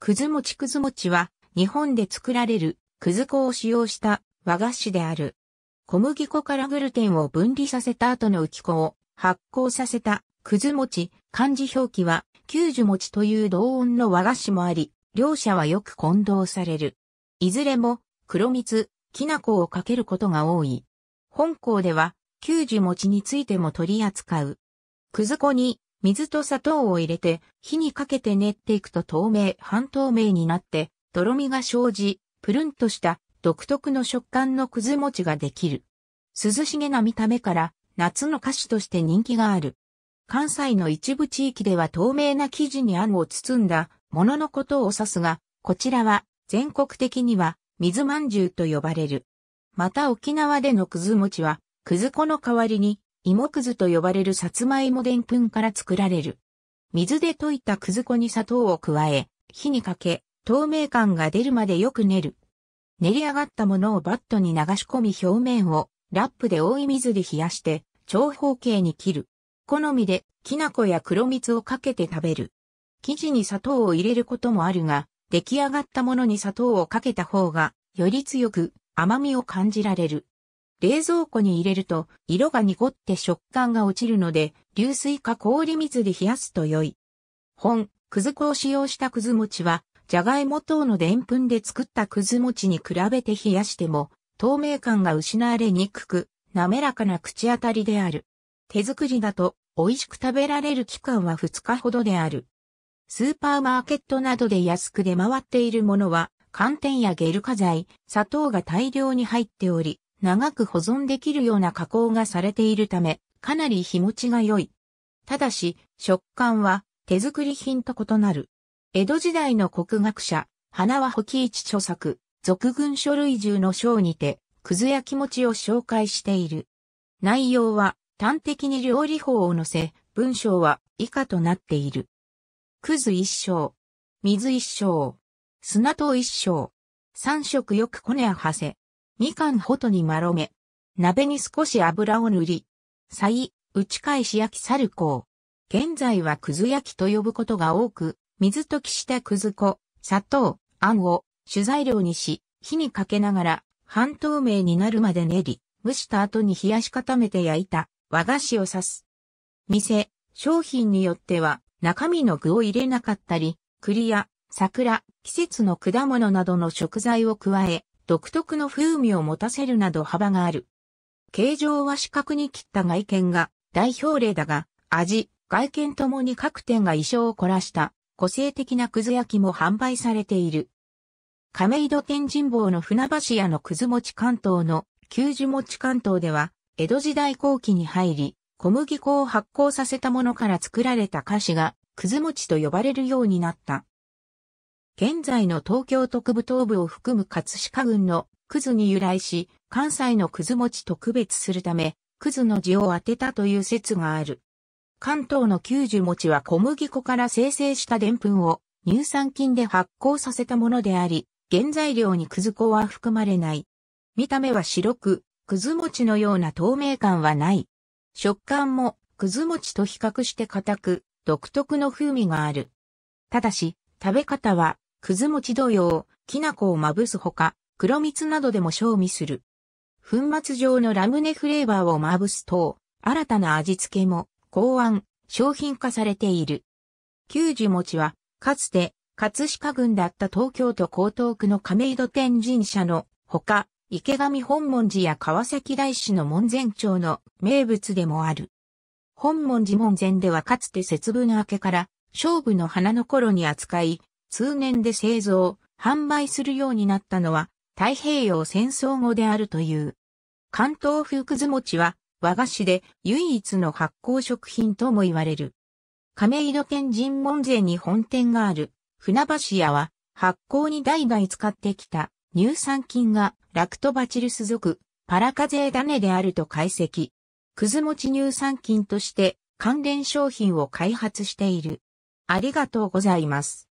くず餅くず餅は日本で作られるくず粉を使用した和菓子である。小麦粉からグルテンを分離させた後の浮き粉を発酵させたくず餅、漢字表記は九樹餅という同音の和菓子もあり、両者はよく混同される。いずれも黒蜜、きな粉をかけることが多い。本校では九樹餅についても取り扱う。くず粉に水と砂糖を入れて、火にかけて練っていくと透明、半透明になって、とろみが生じ、プルンとした独特の食感のくず餅ができる。涼しげな見た目から夏の菓子として人気がある。関西の一部地域では透明な生地に餡を包んだもののことを指すが、こちらは全国的には水まんじゅうと呼ばれる。また沖縄でのくず餅は、くず粉の代わりに芋くずと呼ばれるさつまいもでんぷんから作られる。水で溶いたくず粉に砂糖を加え、火にかけ、透明感が出るまでよく練る。練り上がったものをバットに流し込み表面をラップで覆い水で冷やして長方形に切る。好みできな粉や黒蜜をかけて食べる。生地に砂糖を入れることもあるが、出来上がったものに砂糖をかけた方がより強く甘みを感じられる。冷蔵庫に入れると色が濁って食感が落ちるので、流水か氷水で冷やすと良い。本、くず粉を使用したくず餅は、じゃがいも等のでんぷんで作ったくず餅に比べて冷やしても、透明感が失われにくく、滑らかな口当たりである。手作りだと美味しく食べられる期間は2日ほどである。スーパーマーケットなどで安く出回っているものは、寒天やゲル化剤、砂糖が大量に入っており、長く保存できるような加工がされているため、かなり日持ちが良い。ただし、食感は手作り品と異なる。江戸時代の国学者、花輪木一著作、俗軍書類中の章にて、くず気持ちを紹介している。内容は端的に料理法を載せ、文章は以下となっている。くず一章、水一章、砂糖一章、三色よくこねあはせ。みかんほとにまろめ。鍋に少し油を塗り、再、打ち返し焼きサルコウ。現在はくず焼きと呼ぶことが多く、水溶きしたくず粉、砂糖、あんを主材料にし、火にかけながら半透明になるまで練り、蒸した後に冷やし固めて焼いた和菓子を刺す。店、商品によっては中身の具を入れなかったり、栗や桜、季節の果物などの食材を加え、独特の風味を持たせるなど幅がある。形状は四角に切った外見が代表例だが、味、外見ともに各店が衣装を凝らした個性的なくず焼きも販売されている。亀戸天神坊の船橋屋のくず餅関東の九樹餅関東では、江戸時代後期に入り、小麦粉を発酵させたものから作られた菓子が、くず餅と呼ばれるようになった。現在の東京特部東部を含む葛飾郡のクズに由来し、関西のクズ餅と区別するため、クズの字を当てたという説がある。関東の九十餅は小麦粉から生成した澱粉を乳酸菌で発酵させたものであり、原材料にクズ粉は含まれない。見た目は白く、クズ餅のような透明感はない。食感もクズ餅と比較して硬く、独特の風味がある。ただし、食べ方はくず餅同様、きな粉をまぶすほか、黒蜜などでも賞味する。粉末状のラムネフレーバーをまぶす等、新たな味付けも考案、商品化されている。九寿餅は、かつて、葛飾郡だった東京都江東区の亀戸天神社のほか、池上本門寺や川崎大師の門前町の名物でもある。本門寺門前ではかつて節分明けから、勝負の花の頃に扱い、通年で製造、販売するようになったのは太平洋戦争後であるという。関東風くず餅は和菓子で唯一の発酵食品とも言われる。亀戸天神門税に本店がある船橋屋は発酵に代々使ってきた乳酸菌がラクトバチルス属パラカゼダ種であると解析。くず餅乳酸菌として関連商品を開発している。ありがとうございます。